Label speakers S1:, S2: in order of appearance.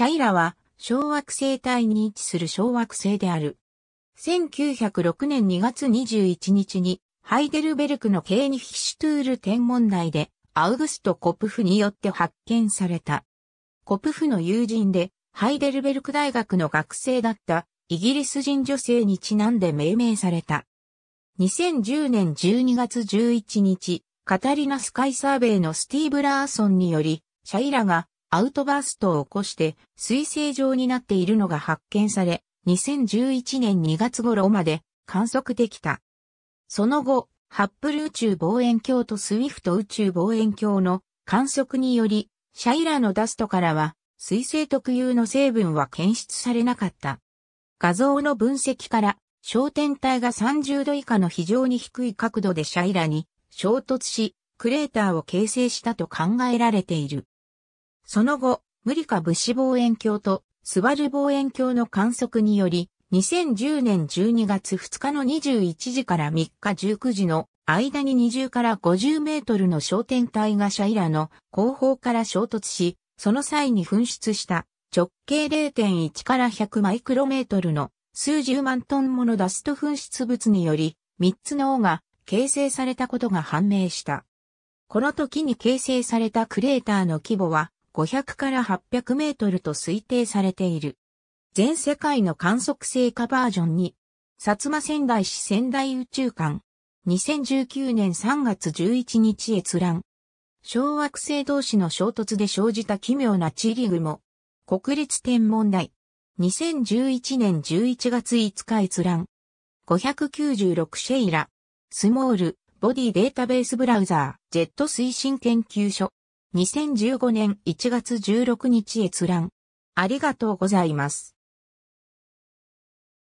S1: シャイラは小惑星帯に位置する小惑星である。1906年2月21日にハイデルベルクのケーニフィシュトゥール天文台でアウグスト・コプフによって発見された。コプフの友人でハイデルベルク大学の学生だったイギリス人女性にちなんで命名された。2010年12月11日、カタリナスカイサーベイのスティーブ・ラーソンにより、シャイラがアウトバーストを起こして水星状になっているのが発見され、2011年2月頃まで観測できた。その後、ハッブル宇宙望遠鏡とスウィフト宇宙望遠鏡の観測により、シャイラのダストからは、水星特有の成分は検出されなかった。画像の分析から、焦点体が30度以下の非常に低い角度でシャイラに衝突し、クレーターを形成したと考えられている。その後、無理か物資望遠鏡とスバル望遠鏡の観測により、2010年12月2日の21時から3日19時の間に20から50メートルの焦点体がシャイラの後方から衝突し、その際に噴出した直径0.1から100マイクロメートルの数十万トンものダスト噴出物により3つの尾が形成されたことが判明した。この時に形成されたクレーターの規模は500から800メートルと推定されている。全世界の観測成果バージョンに、薩摩仙台市仙台宇宙館、2019年3月11日閲覧。小惑星同士の衝突で生じた奇妙な地理雲。国立天文台。2011年11月5日閲覧。596シェイラ。スモール、ボディデータベースブラウザー、ジェット推進研究所。2015年1月16日閲覧。ありがとうございます。